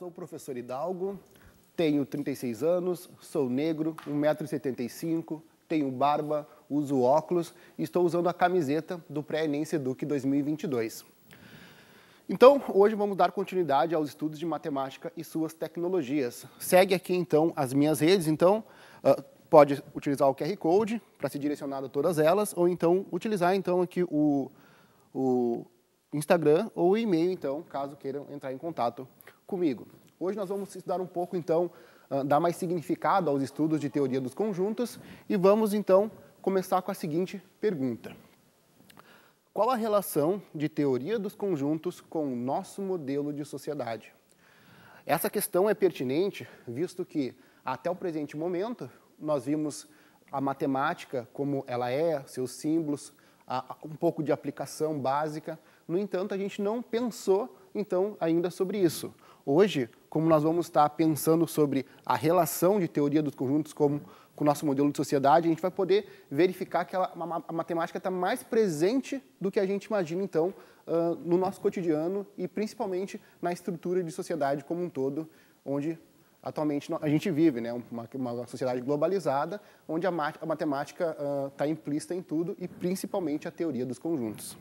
Sou o professor Hidalgo, tenho 36 anos, sou negro, 1,75m, tenho barba, uso óculos e estou usando a camiseta do Pré-Enem Seduc 2022. Então, hoje vamos dar continuidade aos estudos de matemática e suas tecnologias. Segue aqui, então, as minhas redes. Então, uh, pode utilizar o QR Code para ser direcionado a todas elas, ou então utilizar, então, aqui o, o Instagram ou o e-mail, então, caso queiram entrar em contato comigo. Hoje nós vamos estudar um pouco, então, ah, dar mais significado aos estudos de teoria dos conjuntos e vamos, então, começar com a seguinte pergunta. Qual a relação de teoria dos conjuntos com o nosso modelo de sociedade? Essa questão é pertinente, visto que, até o presente momento, nós vimos a matemática como ela é, seus símbolos, um pouco de aplicação básica. No entanto, a gente não pensou, então, ainda sobre isso. Hoje, como nós vamos estar pensando sobre a relação de teoria dos conjuntos como com o nosso modelo de sociedade, a gente vai poder verificar que ela, a matemática está mais presente do que a gente imagina, então, uh, no nosso cotidiano e principalmente na estrutura de sociedade como um todo, onde atualmente a gente vive, né? uma, uma sociedade globalizada, onde a, a matemática está ah, uh, implícita em tudo e principalmente a teoria dos conjuntos.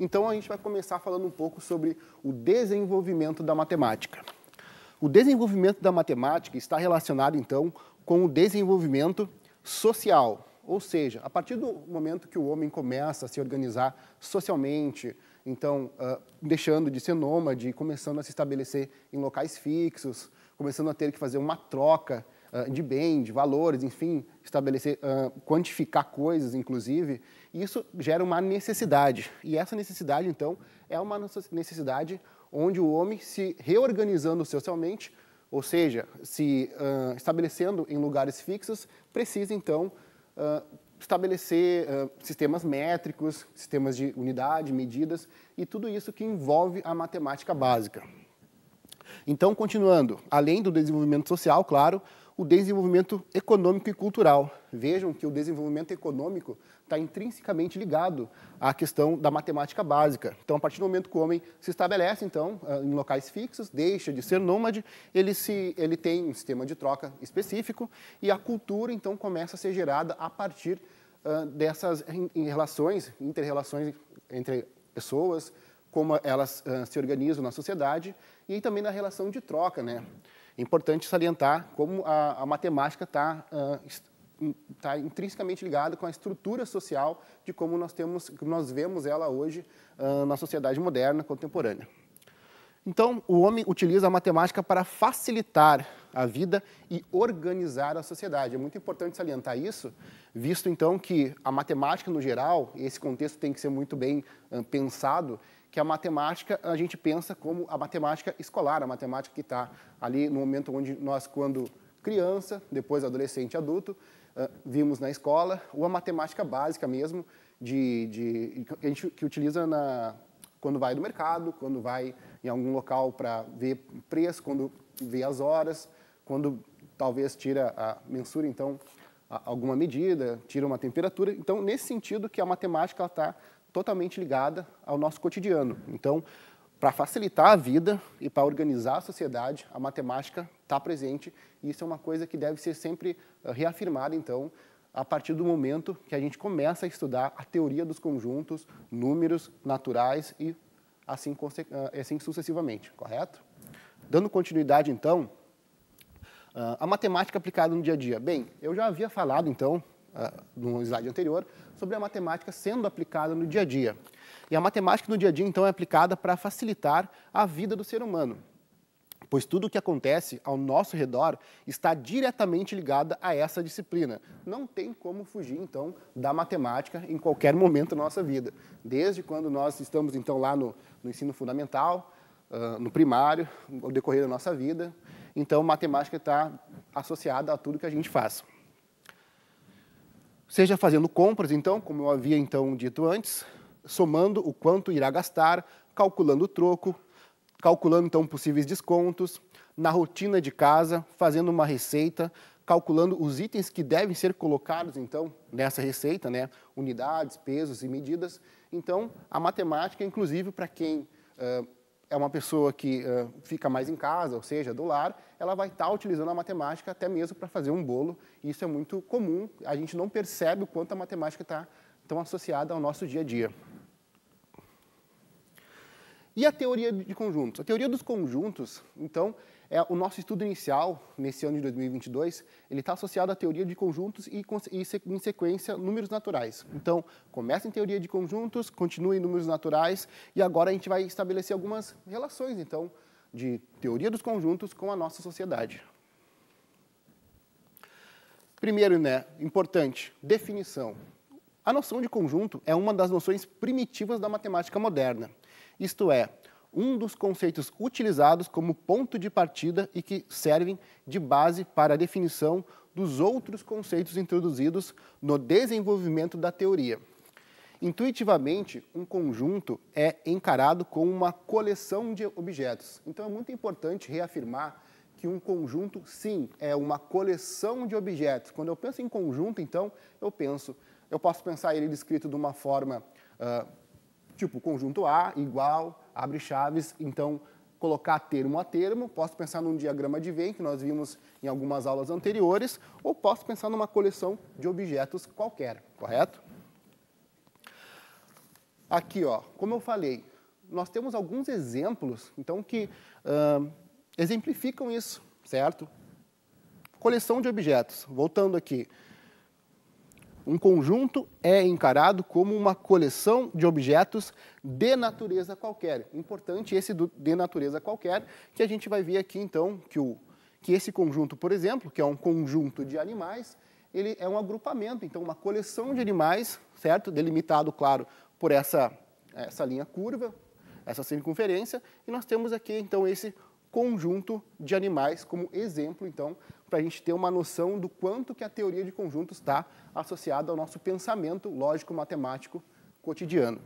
Então a gente vai começar falando um pouco sobre o desenvolvimento da matemática. O desenvolvimento da matemática está relacionado então com o desenvolvimento social, ou seja, a partir do momento que o homem começa a se organizar socialmente, então uh, deixando de ser nômade, começando a se estabelecer em locais fixos, começando a ter que fazer uma troca uh, de bem, de valores, enfim, estabelecer, uh, quantificar coisas, inclusive, isso gera uma necessidade. E essa necessidade, então, é uma necessidade onde o homem se reorganizando socialmente, ou seja, se uh, estabelecendo em lugares fixos, precisa, então, uh, estabelecer uh, sistemas métricos, sistemas de unidade, medidas e tudo isso que envolve a matemática básica. Então, continuando, além do desenvolvimento social, claro, o desenvolvimento econômico e cultural. Vejam que o desenvolvimento econômico está intrinsecamente ligado à questão da matemática básica. Então, a partir do momento que o homem se estabelece, então, ah, em locais fixos, deixa de ser nômade, ele, se, ele tem um sistema de troca específico e a cultura, então, começa a ser gerada a partir uh, dessas em, em relações, interrelações entre pessoas, como elas uh, se organizam na sociedade e também na relação de troca, né? É importante salientar como a, a matemática tá, ah, está hum, tá uh, intrinsecamente ligada com a estrutura social de como nós, temos, como nós vemos ela hoje uh, na sociedade moderna contemporânea. Então, o homem utiliza a matemática para facilitar a vida e organizar a sociedade. É muito importante salientar isso, visto então que a matemática no geral, esse contexto tem que ser muito bem uh, pensado, que a matemática a gente pensa como a matemática escolar, a matemática que está ali no momento onde nós, quando criança, depois adolescente, adulto, vimos na escola, ou a matemática básica mesmo, de, de que a gente que utiliza na, quando vai do mercado, quando vai em algum local para ver preço, quando vê as horas, quando talvez tira a mensura, então, a, alguma medida, tira uma temperatura. Então, nesse sentido que a matemática está totalmente ligada ao nosso cotidiano. Então, para facilitar a vida e para organizar a sociedade, a matemática está presente e isso é uma coisa que deve ser sempre eh, reafirmada, então, a partir do momento que a gente começa a estudar a teoria dos conjuntos, números naturais e assim, eh, assim sucessivamente, correto? Dando continuidade, então, ah, a matemática aplicada no dia a dia. Bem, eu já havia falado, então, ah, no slide anterior, sobre a matemática sendo aplicada no dia a dia. E a matemática no dia a dia, então, é aplicada para facilitar a vida do ser humano, pois tudo o que acontece ao nosso redor está diretamente ligado a essa disciplina. Não tem como fugir, então, da matemática em qualquer momento da nossa vida. Desde quando nós estamos, então, lá no, no ensino fundamental, uh, no primário, no decorrer da nossa vida. Então, matemática está associada a tudo que a gente faz. Seja fazendo compras, então, como eu havia então dito antes, somando o quanto irá gastar, calculando o troco, calculando então possíveis descontos, na rotina de casa, fazendo uma receita, calculando os itens que devem ser colocados então nessa receita, né? Unidades, pesos e medidas. Então, a matemática, inclusive para quem uh, é uma pessoa que uh, fica mais em casa, ou seja, do lar, ela vai estar tá utilizando a matemática até mesmo para fazer um bolo. isso é muito comum, a gente não percebe o quanto a matemática está tão associada ao nosso dia a dia. E a teoria de conjuntos? A teoria dos conjuntos, então, é, o nosso estudo inicial, nesse ano de 2022, ele está associado à teoria de conjuntos e, em sequência, números naturais. Então, começa em teoria de conjuntos, continua em números naturais e agora a gente vai estabelecer algumas relações, então, de teoria dos conjuntos com a nossa sociedade. Primeiro, né, importante, definição. A noção de conjunto é uma das noções primitivas da matemática moderna. Isto é, um dos conceitos utilizados como ponto de partida e que servem de base para a definição dos outros conceitos introduzidos no desenvolvimento da teoria. Intuitivamente, um conjunto é encarado como uma coleção de objetos. Então, é muito importante reafirmar que um conjunto, sim, é uma coleção de objetos. Quando eu penso em conjunto, então, eu penso, eu posso pensar ele descrito de uma forma uh, tipo conjunto A igual abre chaves, então colocar termo a termo, posso pensar num diagrama de Venn que nós vimos em algumas aulas anteriores, ou posso pensar numa coleção de objetos qualquer, correto? Aqui, ó, como eu falei, nós temos alguns exemplos, então, que uh, exemplificam isso, certo? Coleção de objetos, voltando aqui. Um conjunto é encarado como uma coleção de objetos de natureza qualquer. Importante esse do, de natureza qualquer, que a gente vai ver aqui então que, o, que esse conjunto, por exemplo, que é um conjunto de animais, ele é um agrupamento, então uma coleção de animais, certo? Delimitado, claro, por essa, essa linha curva, essa circunferência, e nós temos aqui então esse conjunto de animais como exemplo, então, para a gente ter uma noção do quanto que a teoria de conjuntos está associada ao nosso pensamento lógico-matemático cotidiano.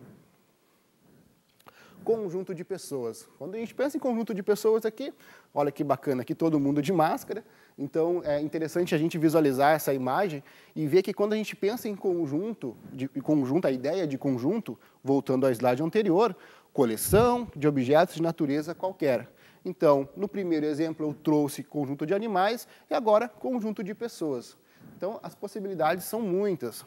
Conjunto de pessoas. Quando a gente pensa em conjunto de pessoas aqui, olha que bacana, aqui todo mundo de máscara, então é interessante a gente visualizar essa imagem e ver que quando a gente pensa em conjunto, de, conjunto, a ideia de conjunto, voltando ao slide anterior, coleção de objetos de natureza qualquer então, no primeiro exemplo, eu trouxe conjunto de animais e agora conjunto de pessoas. Então, as possibilidades são muitas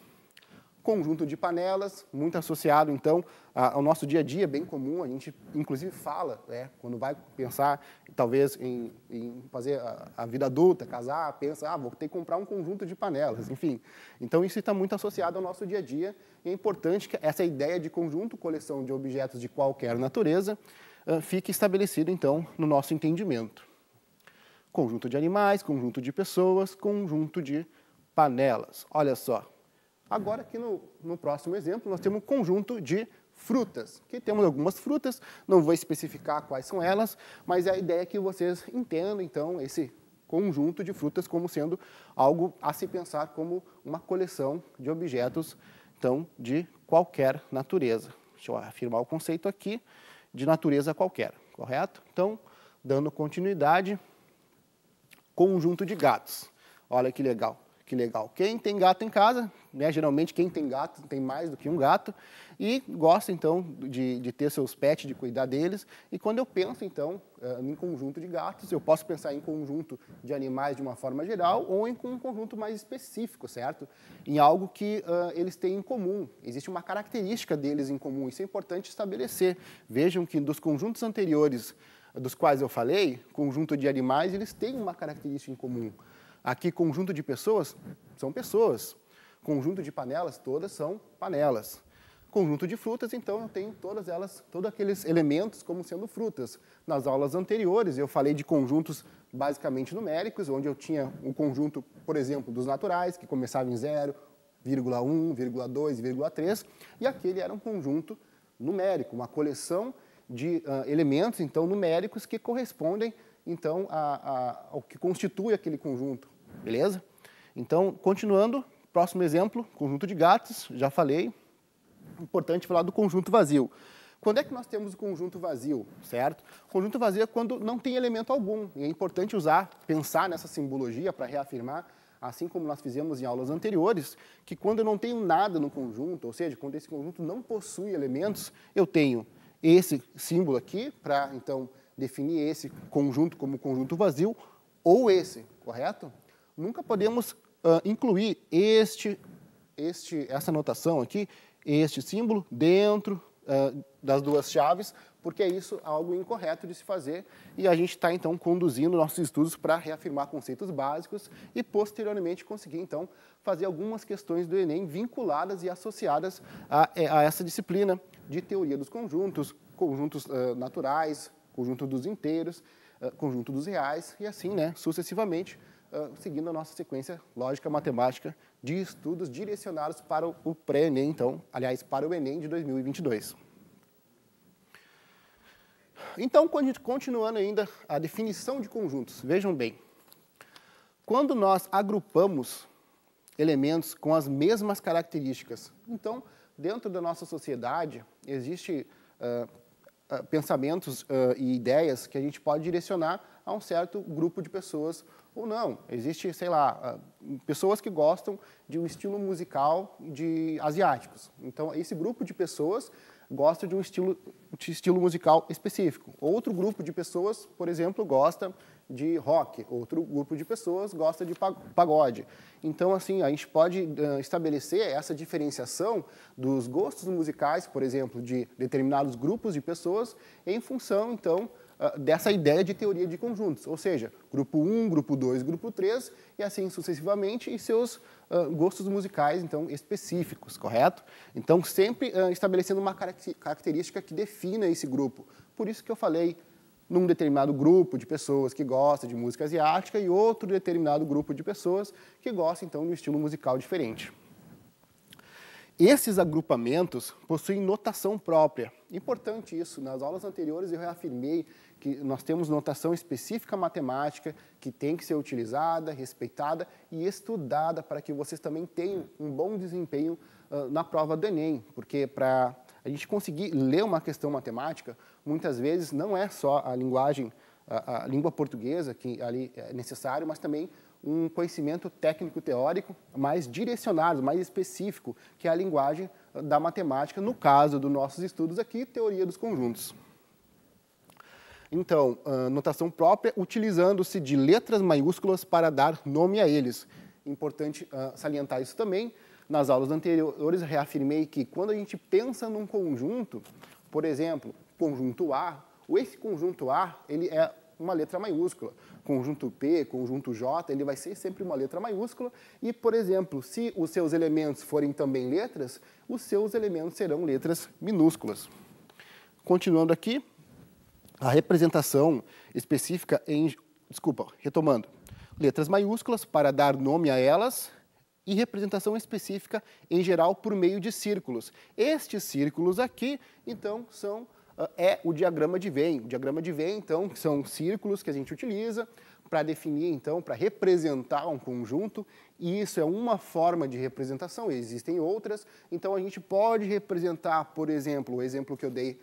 conjunto de panelas, muito associado, então, ao nosso dia a dia, bem comum. A gente, inclusive, fala, né, quando vai pensar, talvez, em, em fazer a, a, vida adulta, casar, pensa, ah, vou ter que comprar um conjunto de panelas, enfim. Então, isso está muito associado ao nosso dia a dia. E é importante que essa ideia de conjunto, coleção de objetos de qualquer natureza, ah, fique estabelecido, então, no nosso entendimento. Conjunto de animais, conjunto de pessoas, conjunto de panelas. Olha só, Agora, aqui no, no próximo exemplo, nós temos um conjunto de frutas, que temos algumas frutas, não vou especificar quais são elas, mas é a ideia é que vocês entendam, então, esse conjunto de frutas como sendo algo a se pensar como uma coleção de objetos, então, de qualquer natureza. Deixa eu afirmar o conceito aqui, de natureza qualquer, correto? Então, dando continuidade, conjunto de gatos. Olha que legal que legal. Quem tem gato em casa, né, geralmente quem tem gato tem mais do que um gato, e gosta então de, de ter seus pets, de cuidar deles. E quando eu penso então eh, em conjunto de gatos, eu posso pensar em conjunto de animais de uma forma geral ou em um conjunto mais específico, certo? Em algo que uh, eles têm em comum. Existe uma característica deles em comum, isso é importante estabelecer. Vejam que dos conjuntos anteriores dos quais eu falei, conjunto de animais, eles têm uma característica em comum. Aqui, conjunto de pessoas são pessoas. Conjunto de panelas, todas são panelas. Conjunto de frutas, então, eu tenho todas elas, todos aqueles elementos como sendo frutas. Nas aulas anteriores, eu falei de conjuntos basicamente numéricos, onde eu tinha um conjunto, por exemplo, dos naturais, que começava em 0, 0,1, 0,2, 0,3, e aquele era um conjunto numérico, uma coleção de uh, elementos, então, numéricos que correspondem, então, a, a, ao que constitui aquele conjunto. Beleza? Então, continuando, próximo exemplo, conjunto de gatos, já falei. Importante falar do conjunto vazio. Quando é que nós temos o conjunto vazio, certo? conjunto vazio é quando não tem elemento algum. E é importante usar, pensar nessa simbologia para reafirmar assim como nós fizemos em aulas anteriores, que quando eu não tenho nada no conjunto, ou seja, quando esse conjunto não possui elementos, eu tenho esse símbolo aqui para, então, definir esse conjunto como conjunto vazio, ou esse, correto? nunca podemos uh, incluir este, este, essa notação aqui, este símbolo, dentro uh, das duas chaves, porque é isso algo incorreto de se fazer e a gente está, então, conduzindo nossos estudos para reafirmar conceitos básicos e, posteriormente, conseguir, então, fazer algumas questões do Enem vinculadas e associadas a, é, a essa disciplina de teoria dos conjuntos, conjuntos uh, naturais, conjunto dos inteiros, conjunto dos reais e assim, né, sucessivamente, ah, seguindo a nossa sequência lógica matemática de estudos direcionados para o pré-ENEM, então, aliás, para o ENEM de 2022. Então, continuando ainda a definição de conjuntos, vejam bem. Quando nós agrupamos elementos com as mesmas características, então, dentro da nossa sociedade, existe uh, pensamentos uh, e ideias que a gente pode direcionar a um certo grupo de pessoas ou não. Existe, sei lá, ah, pessoas que gostam de um estilo musical de asiáticos. Então, esse grupo de pessoas gosta de um estilo, de estilo musical específico. Outro grupo de pessoas, por exemplo, gosta de rock, outro grupo de pessoas gosta de pagode. Então, assim, a gente pode uh, estabelecer essa diferenciação dos gostos musicais, por exemplo, de determinados grupos de pessoas, em função, então, ah, dessa ideia de teoria de conjuntos, ou seja, grupo 1, grupo 2, grupo 3 e assim sucessivamente, e seus uh, gostos musicais, então, específicos, correto? Então, sempre uh, estabelecendo uma característica que defina esse grupo. Por isso que eu falei num determinado grupo de pessoas que gosta de música asiática e outro determinado grupo de pessoas que gosta, então, de um estilo musical diferente. Esses agrupamentos possuem notação própria. Importante isso, nas aulas anteriores eu reafirmei que nós temos notação específica matemática que tem que ser utilizada, respeitada e estudada para que vocês também tenham um bom desempenho uh, na prova do Enem, porque para a gente conseguir ler uma questão matemática, muitas vezes não é só a linguagem, a, a língua portuguesa que ali é necessário, mas também um conhecimento técnico teórico mais direcionado, mais específico, que é a linguagem ah, da matemática, no caso dos nossos estudos aqui, teoria dos conjuntos. Então, ah, notação própria, utilizando-se de letras maiúsculas para dar nome a eles. Importante ah, salientar isso também. Nas aulas anteriores, reafirmei que quando a gente pensa num conjunto, por exemplo, conjunto A, esse conjunto A ele é uma letra maiúscula. Conjunto P, conjunto J, ele vai ser sempre uma letra maiúscula. E, por exemplo, se os seus elementos forem também letras, os seus elementos serão letras minúsculas. Continuando aqui, a representação específica em. Desculpa, retomando. Letras maiúsculas para dar nome a elas e representação específica em geral por meio de círculos. Estes círculos aqui, então, são ah, é o diagrama de Venn. O diagrama de Venn, então, são círculos que a gente utiliza para definir, então, para representar um conjunto, e isso é uma forma de representação, existem outras, então a gente pode representar, por exemplo, o exemplo que eu dei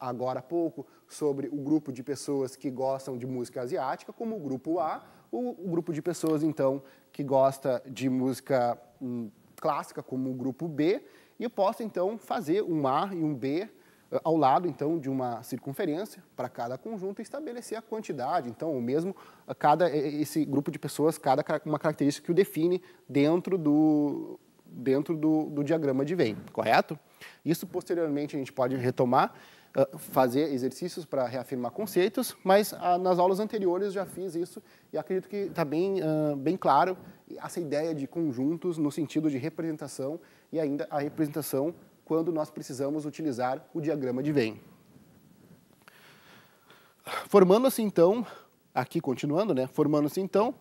agora há pouco, sobre o grupo de pessoas que gostam de música asiática, como o grupo A, o, o grupo de pessoas, então, que gosta de música hum, clássica, como o grupo B, e eu posso, então, fazer um A e um B eh, ao lado, então, de uma circunferência para cada conjunto e estabelecer a quantidade. Então, o mesmo, cada, esse grupo de pessoas, cada uma característica que o define dentro do, dentro do, do diagrama de Venn, correto? Isso, posteriormente, a gente pode retomar ah, fazer exercícios para reafirmar conceitos, mas ah, nas aulas anteriores já fiz isso e acredito que está bem, ah, bem claro essa ideia de conjuntos no sentido de representação e ainda a representação quando nós precisamos utilizar o diagrama de Venn. Formando-se então, aqui continuando, né, formando-se então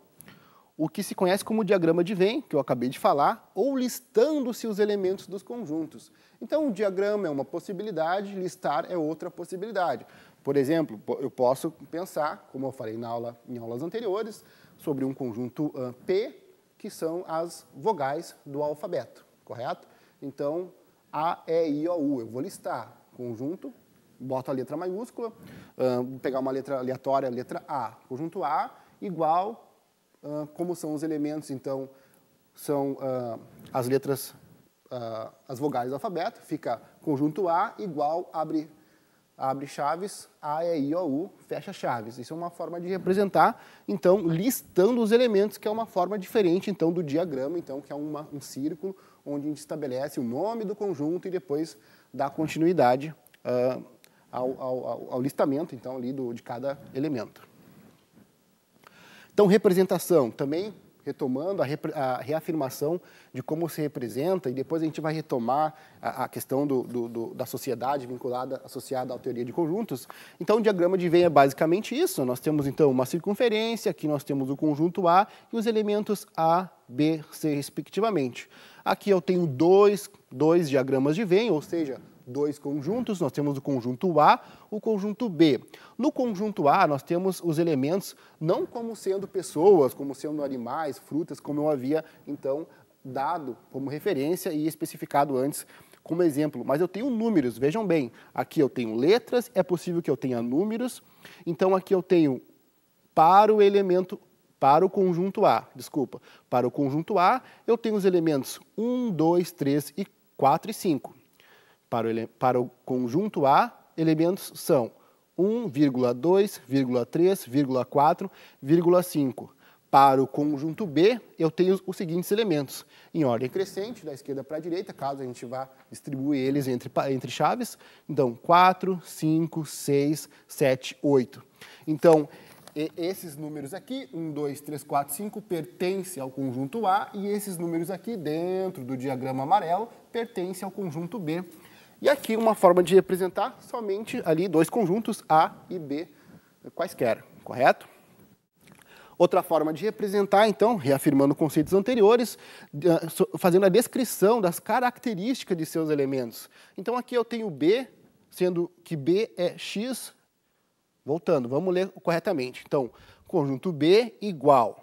o que se conhece como diagrama de Venn, que eu acabei de falar, ou listando-se os elementos dos conjuntos. Então, o diagrama é uma possibilidade, listar é outra possibilidade. Por exemplo, eu posso pensar, como eu falei na aula, em aulas anteriores, sobre um conjunto uh, P, que são as vogais do alfabeto, correto? Então, A, E, I, O, U, eu vou listar conjunto, boto a letra maiúscula, uh, vou pegar uma letra aleatória, letra A, conjunto A igual uh, como são os elementos, então, são uh, as letras, uh, as vogais do alfabeto, fica conjunto A igual, abre, abre chaves, A, E, é I, O, U, fecha chaves. Isso é uma forma de representar, então, listando os elementos, que é uma forma diferente, então, do diagrama, então, que é uma, um círculo onde a gente estabelece o nome do conjunto e depois dá continuidade uh, ao, ao, ao, listamento, então, ali do, de cada elemento. Então, representação também retomando a, a, reafirmação de como se representa e depois a gente vai retomar a, a questão do, do, do, da sociedade vinculada, associada à teoria de conjuntos. Então, o diagrama de Venn é basicamente isso. Nós temos, então, uma circunferência, aqui nós temos o conjunto A e os elementos A, B, C, respectivamente. Aqui eu tenho dois, dois diagramas de Venn, ou seja, dois conjuntos, nós temos o conjunto A, o conjunto B. No conjunto A, nós temos os elementos não como sendo pessoas, como sendo animais, frutas, como eu havia então dado como referência e especificado antes como exemplo, mas eu tenho números, vejam bem, aqui eu tenho letras, é possível que eu tenha números, então aqui eu tenho para o elemento, para o conjunto A, desculpa, para o conjunto A eu tenho os elementos 1, 2, 3 e 4 e 5. Para o, para o conjunto A, elementos são 1, 2, 3, 4, 5. Para o conjunto B, eu tenho os seguintes elementos, em ordem crescente, da esquerda para a direita, caso a gente vá distribuir eles entre, entre chaves. Então, 4, 5, 6, 7, 8. Então, esses números aqui, 1, 2, 3, 4, 5, pertencem ao conjunto A, e esses números aqui, dentro do diagrama amarelo, pertencem ao conjunto B, e aqui uma forma de representar somente ali dois conjuntos A e B quaisquer, correto? Outra forma de representar, então, reafirmando conceitos anteriores, ah, fazendo a descrição das características de seus elementos. Então aqui eu tenho B, sendo que B é X, voltando, vamos ler corretamente. Então, conjunto B igual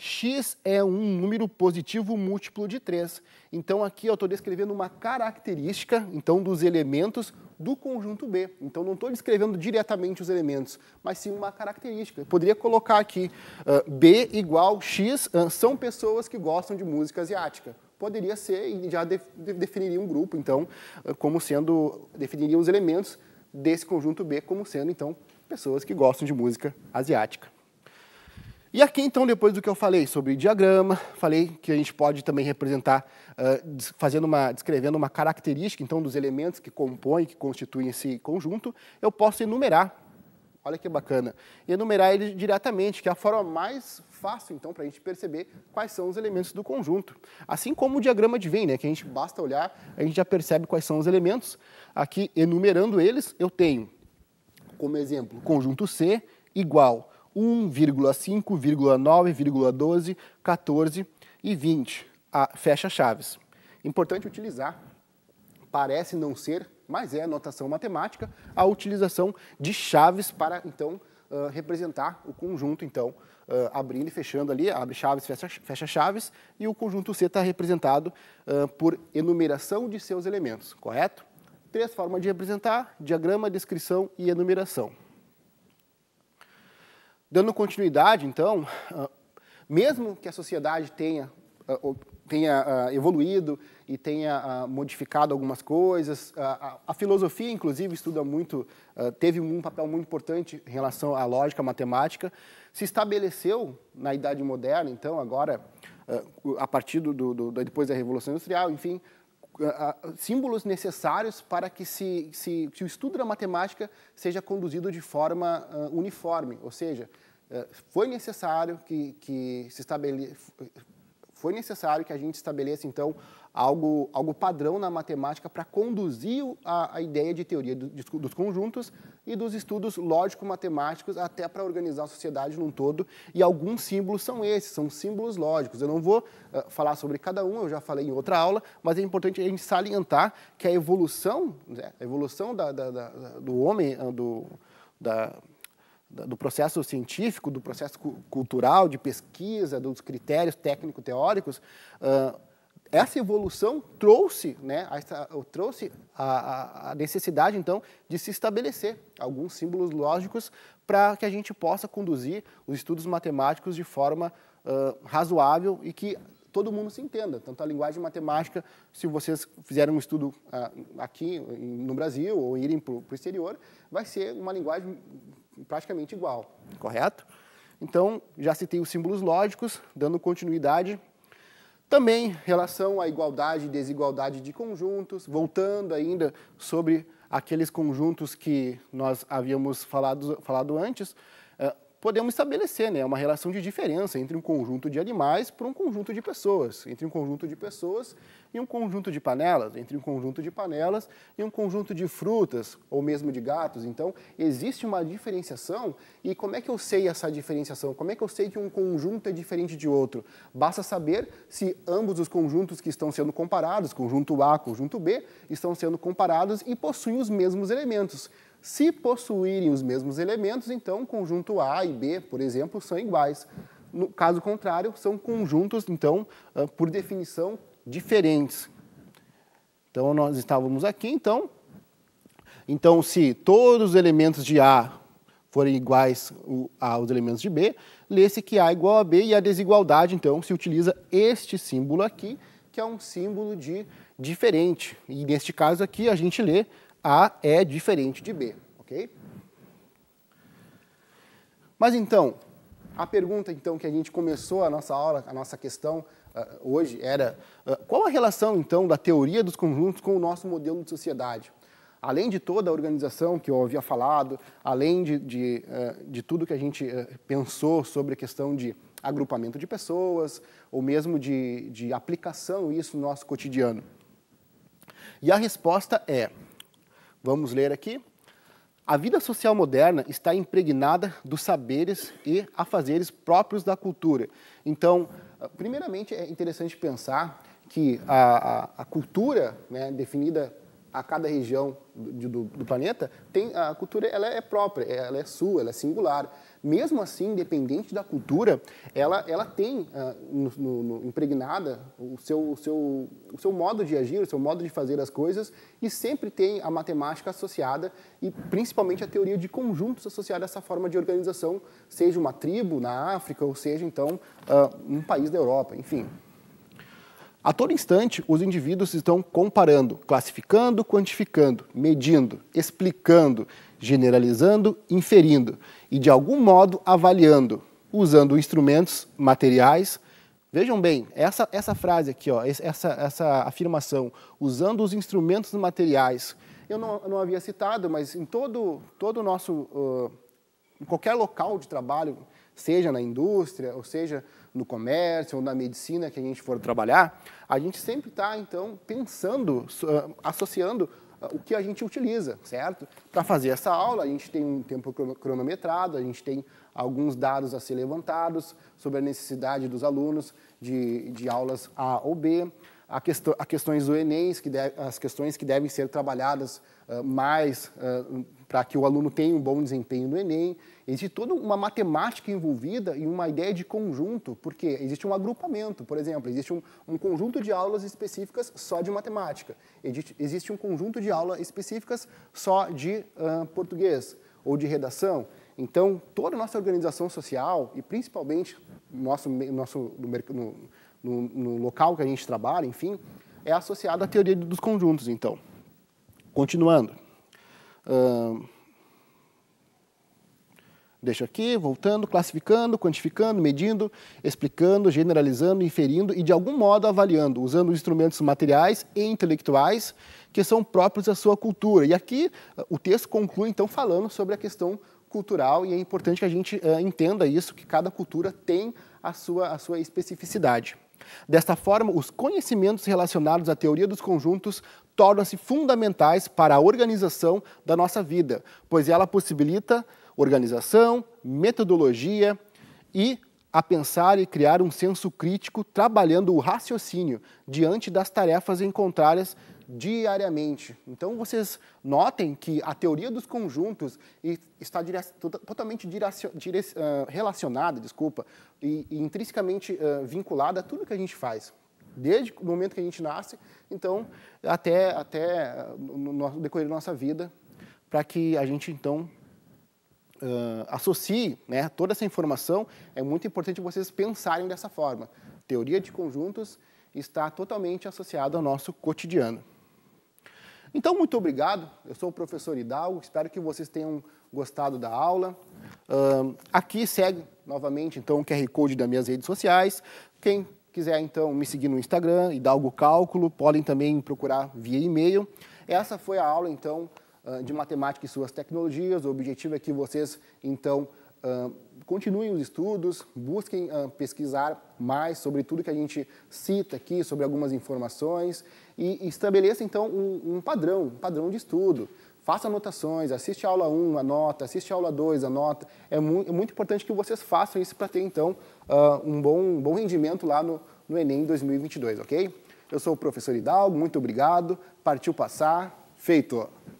X é um número positivo múltiplo de 3. Então aqui eu estou descrevendo uma característica então dos elementos do conjunto B. Então não estou descrevendo diretamente os elementos, mas sim uma característica. Eu poderia colocar aqui uh, B igual X uh, são pessoas que gostam de música asiática. Poderia ser e já de, de, definiria um grupo, então, uh, como sendo, definiria os elementos desse conjunto B como sendo, então, pessoas que gostam de música asiática. E aqui, então, depois do que eu falei sobre diagrama, falei que a gente pode também representar, uh, fazendo uma, descrevendo uma característica, então, dos elementos que compõem, que constituem esse conjunto, eu posso enumerar, olha que bacana, enumerar ele diretamente, que é a forma mais fácil, então, para a gente perceber quais são os elementos do conjunto. Assim como o diagrama de Venn, né, que a gente basta olhar, a gente já percebe quais são os elementos. Aqui, enumerando eles, eu tenho, como exemplo, conjunto C igual 1,5,9,12,14 14 e 20. A, ah, fecha chaves. Importante utilizar, parece não ser, mas é notação matemática, a utilização de chaves para, então, uh, representar o conjunto, então, uh, abrindo e fechando ali, abre chaves, fecha, fecha chaves, e o conjunto C está representado uh, por enumeração de seus elementos, correto? Três formas de representar, diagrama, descrição e enumeração. Dando continuidade, então, ah, mesmo que a sociedade tenha, ah, tenha ah, evoluído e tenha modificado algumas coisas, a filosofia, inclusive, estuda muito, teve um papel muito importante em relação à lógica à matemática, se estabeleceu na Idade Moderna, então, agora, a partir do, do depois da Revolução Industrial, enfim, símbolos necessários para que, se, se que o estudo da matemática seja conduzido de forma uh, uniforme, ou seja, uh, foi necessário que, que se estabele... foi necessário que a gente estabeleça então algo, algo padrão na matemática para conduzir a, a, ideia de teoria do, de, dos conjuntos e dos estudos lógico-matemáticos até para organizar a sociedade num todo. E alguns símbolos são esses, são símbolos lógicos. Eu não vou uh, falar sobre cada um, eu já falei em outra aula, mas é importante a gente salientar que a evolução, né, a evolução da, da, da, do homem, ah, do, da, do processo científico, do processo cultural, de pesquisa, dos critérios técnico-teóricos, ah, essa evolução trouxe, né, a, trouxe a, a, necessidade, então, de se estabelecer alguns símbolos lógicos para que a gente possa conduzir os estudos matemáticos de forma uh, razoável e que todo mundo se entenda. Tanto a linguagem matemática, se vocês fizerem um estudo uh, aqui no Brasil ou irem para o exterior, vai ser uma linguagem praticamente igual, correto? Então, já citei os símbolos lógicos, dando continuidade também relação à igualdade e desigualdade de conjuntos, voltando ainda sobre aqueles conjuntos que nós havíamos falado, falado antes, eh, podemos estabelecer né, é uma relação de diferença entre um conjunto de animais para um conjunto de pessoas, entre um conjunto de pessoas e um conjunto de panelas, entre um conjunto de panelas e um conjunto de frutas ou mesmo de gatos. Então, existe uma diferenciação e como é que eu sei essa diferenciação? Como é que eu sei que um conjunto é diferente de outro? Basta saber se ambos os conjuntos que estão sendo comparados, conjunto A, conjunto B, estão sendo comparados e possuem os mesmos elementos. Se possuírem os mesmos elementos, então o conjunto A e B, por exemplo, são iguais. No caso contrário, são conjuntos, então, por definição, diferentes. Então, nós estávamos aqui, então, então se todos os elementos de A forem iguais aos elementos de B, lê-se que A é igual a B e a desigualdade, então, se utiliza este símbolo aqui, que é um símbolo de diferente. E neste caso aqui, a gente lê a é diferente de B, ok? Mas então, a pergunta então que a gente começou a nossa aula, a nossa questão uh, hoje era uh, qual a relação então da teoria dos conjuntos com o nosso modelo de sociedade? Além de toda a organização que eu havia falado, além de, de, uh, de tudo que a gente pensou sobre a questão de agrupamento de pessoas, ou mesmo de, de aplicação isso no nosso cotidiano. E a resposta é, Vamos ler aqui. A vida social moderna está impregnada dos saberes e afazeres próprios da cultura. Então, primeiramente, é interessante pensar que a, a, a cultura, né, definida a cada região do, do, do, planeta tem a cultura ela é própria ela é sua ela é singular mesmo assim independente da cultura ela ela tem ah, no, no, impregnada o seu o seu o seu modo de agir o seu modo de fazer as coisas e sempre tem a matemática associada e principalmente a teoria de conjuntos associada a essa forma de organização seja uma tribo na África ou seja então ah, um país da Europa enfim a todo instante, os indivíduos estão comparando, classificando, quantificando, medindo, explicando, generalizando, inferindo e, de algum modo, avaliando, usando instrumentos materiais. Vejam bem, essa, essa frase aqui, ó, essa, essa afirmação, usando os instrumentos materiais, eu não, não havia citado, mas em todo, todo o nosso. Uh, em qualquer local de trabalho, seja na indústria, ou seja no comércio, ou na medicina que a gente for trabalhar, a gente sempre está, então, pensando, ah, associando ah, o que a gente utiliza, certo? Para fazer essa aula, a gente tem um tempo cronometrado, a gente tem alguns dados a ser levantados sobre a necessidade dos alunos de, de aulas A ou B, a, questões do Enem, que as questões que devem ser trabalhadas uh, mais uh, para que o aluno tenha um bom desempenho no Enem. Existe toda uma matemática envolvida e uma ideia de conjunto, porque existe um agrupamento, por exemplo, existe um, um conjunto de aulas específicas só de matemática, existe, existe um conjunto de aulas específicas só de uh, português ou de redação. Então, toda a nossa organização social, e principalmente nosso, nosso, no, no, no local que a gente trabalha, enfim, é associada à teoria dos conjuntos, então. Continuando deixo aqui, voltando, classificando, quantificando, medindo, explicando, generalizando, inferindo e, de algum modo, avaliando, usando instrumentos materiais e intelectuais que são próprios à sua cultura. E aqui o texto conclui, então, falando sobre a questão cultural e é importante que a gente uh, entenda isso, que cada cultura tem a sua, a sua especificidade. Desta forma, os conhecimentos relacionados à teoria dos conjuntos tornam-se fundamentais para a organização da nossa vida, pois ela possibilita organização, metodologia e a pensar e criar um senso crítico trabalhando o raciocínio diante das tarefas encontradas diariamente. Então vocês notem que a teoria dos conjuntos está totalmente ah, relacionada, desculpa, e, intrinsecamente ah, vinculada a tudo que a gente faz. Desde o momento que a gente nasce, então, até, até ah, no, decorrer da nossa vida, para que a gente, então, uh, associe né, toda essa informação, é muito importante vocês pensarem dessa forma. Teoria de conjuntos está totalmente associado ao nosso cotidiano. Então, muito obrigado. Eu sou o professor Hidalgo. Espero que vocês tenham gostado da aula. Uh, aqui segue novamente então o QR Code das minhas redes sociais. Quem quiser então me seguir no Instagram, Hidalgo Cálculo, podem também procurar via e-mail. Essa foi a aula então de matemática e suas tecnologias. O objetivo é que vocês então continuem os estudos, busquem pesquisar mais sobre tudo que a gente cita aqui, sobre algumas informações e estabeleça então um, um padrão, um padrão de estudo. Faça anotações, assiste a aula 1, anota, assiste a aula 2, anota. É, mu é muito importante que vocês façam isso para ter então uh, um, bom, um bom rendimento lá no, no Enem 2022, ok? Eu sou o professor Hidalgo, muito obrigado. Partiu passar, feito!